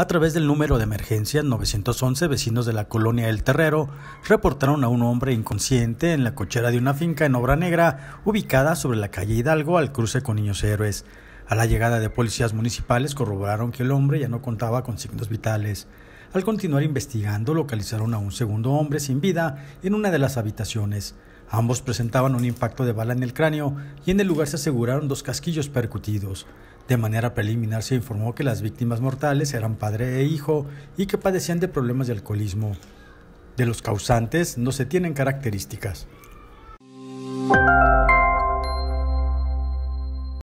a través del número de emergencia 911, vecinos de la colonia El Terrero reportaron a un hombre inconsciente en la cochera de una finca en Obra Negra, ubicada sobre la calle Hidalgo al cruce con Niños Héroes. A la llegada de policías municipales corroboraron que el hombre ya no contaba con signos vitales. Al continuar investigando, localizaron a un segundo hombre sin vida en una de las habitaciones. Ambos presentaban un impacto de bala en el cráneo y en el lugar se aseguraron dos casquillos percutidos. De manera preliminar se informó que las víctimas mortales eran padre e hijo y que padecían de problemas de alcoholismo. De los causantes no se tienen características.